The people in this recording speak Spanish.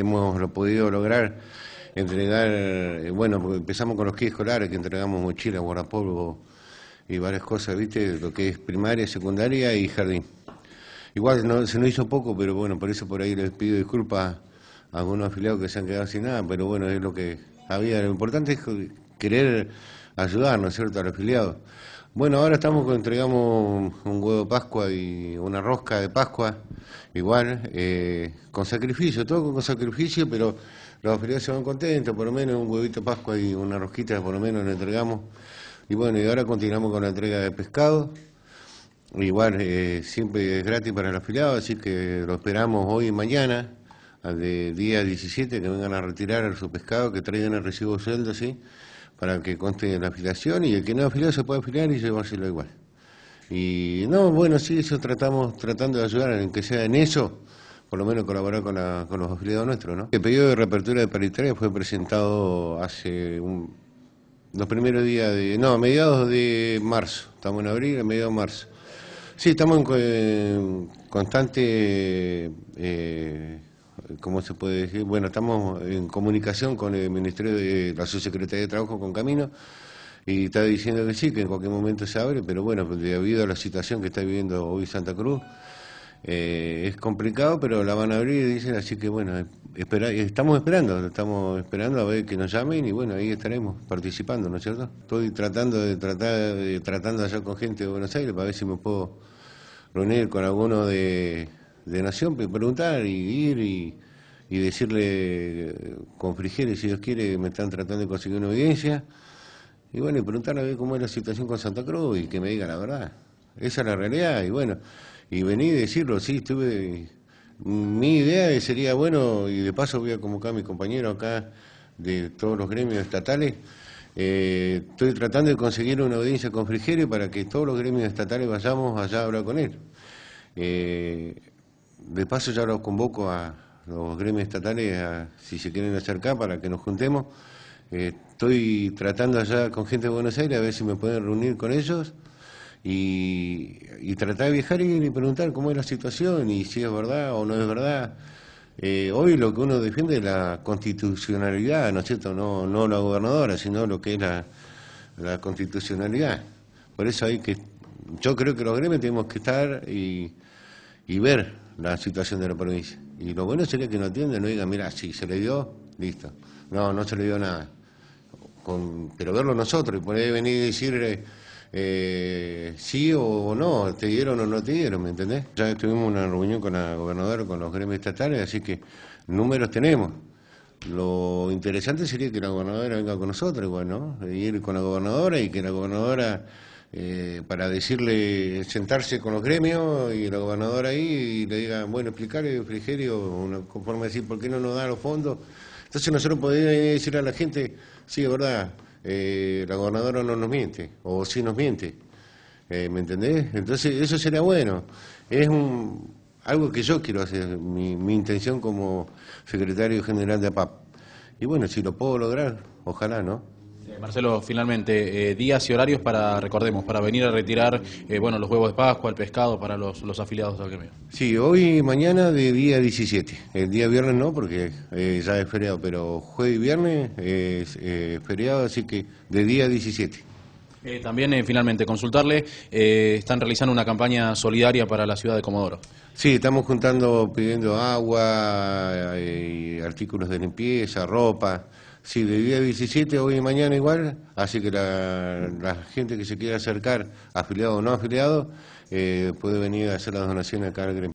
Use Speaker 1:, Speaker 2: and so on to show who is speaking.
Speaker 1: hemos lo podido lograr entregar, eh, bueno, empezamos con los kits escolares, que entregamos mochilas, guardapolvo y varias cosas, ¿viste? Lo que es primaria, secundaria y jardín. Igual se nos hizo poco, pero bueno, por eso por ahí les pido disculpas a algunos afiliados que se han quedado sin nada, pero bueno, es lo que había. Lo importante es querer ayudar, ¿no es cierto?, a los afiliados. Bueno, ahora estamos con, entregamos un huevo de Pascua y una rosca de Pascua, igual, eh, con sacrificio, todo con sacrificio, pero los afiliados se van contentos, por lo menos un huevito de Pascua y una rosquita, por lo menos lo entregamos. Y bueno, y ahora continuamos con la entrega de pescado. Igual, eh, siempre es gratis para los afiliados, así que lo esperamos hoy y mañana al de día 17 que vengan a retirar su pescado, que traigan el recibo sueldo, ¿sí? Para que conste la afiliación y el que no afiliado se puede afiliar y llevárselo igual. Y no, bueno, sí, eso tratamos, tratando de ayudar, en que sea en eso, por lo menos colaborar con, la, con los afiliados nuestros, ¿no? El pedido de reapertura de paritrea fue presentado hace un, los primeros días de, no, a mediados de marzo, estamos en abril, a mediados de marzo. Sí, estamos en constante... Eh, ¿cómo se puede decir? Bueno, estamos en comunicación con el Ministerio de la Subsecretaría de Trabajo con Camino y está diciendo que sí, que en cualquier momento se abre, pero bueno, debido a la situación que está viviendo hoy Santa Cruz, eh, es complicado, pero la van a abrir, dicen, así que bueno, estamos esperando, estamos esperando a ver que nos llamen y bueno, ahí estaremos participando, ¿no es cierto? Estoy tratando de tratar, eh, tratando allá con gente de Buenos Aires para ver si me puedo reunir con alguno de de Nación, preguntar y ir y, decirle eh, con Frigeri, si Dios quiere, me están tratando de conseguir una audiencia. Y bueno, y preguntarle a ver cómo es la situación con Santa Cruz y que me diga la verdad. Esa es la realidad. Y bueno, y venir y decirlo, sí, estuve... Mi idea sería, bueno, y de paso voy a convocar a mi compañero acá de todos los gremios estatales, eh, estoy tratando de conseguir una audiencia con Frigerio para que todos los gremios estatales vayamos allá a hablar con él. Eh, de paso ya los convoco a los gremios estatales, a, si se quieren acercar, para que nos juntemos. Eh, estoy tratando allá con gente de Buenos Aires, a ver si me pueden reunir con ellos y, tratar de viajar y, preguntar cómo es la situación y si es verdad o no es verdad. Eh, hoy lo que uno defiende es la constitucionalidad, ¿no es cierto? No, no la gobernadora, sino lo que es la, constitucionalidad. Por eso hay que, yo creo que los gremios tenemos que estar y, y ver la situación de la provincia. Y lo bueno sería que no atiendan, no digan, mira, si se le dio, listo. No, no se le dio nada. pero verlo nosotros y poder venir y decir eh, eh sí o no, te dieron o no te dieron, ¿me entendés? Ya tuvimos una reunión con la gobernadora, con los gremios estatales, así que números tenemos. Lo interesante sería que la gobernadora venga con nosotros, bueno ¿no? E ir con la gobernadora y que la gobernadora eh, para decirle, sentarse con los gremios y la gobernadora ahí y le diga, bueno, explicarle, Frigerio, una forma decir, ¿por qué no nos da los fondos? Entonces nosotros podemos decir a la gente, sí, es verdad, eh, la gobernadora no nos miente, o sí nos miente, eh, ¿me entendés? Entonces eso sería bueno, es un, algo que yo quiero hacer, mi, mi intención como secretario general de APAP. Y bueno, si lo puedo lograr, ojalá, ¿no? Marcelo, finalmente, eh, días y horarios para, recordemos, para venir a retirar eh, bueno, los huevos de Pascua, el pescado para los, afiliados del gremio. Sí, hoy y mañana de día 17. El día viernes no, porque eh, ya es feriado, pero jueves y viernes es feriado, así que de día 17. también, finalmente, consultarle, están realizando una campaña solidaria para la ciudad de Comodoro. Sí, estamos juntando, pidiendo agua, artículos de limpieza, ropa. Sí, de día 17, hoy y mañana igual, así que la, gente que se quiera acercar, afiliado o no afiliado, eh, puede venir a hacer la donación a al gremio.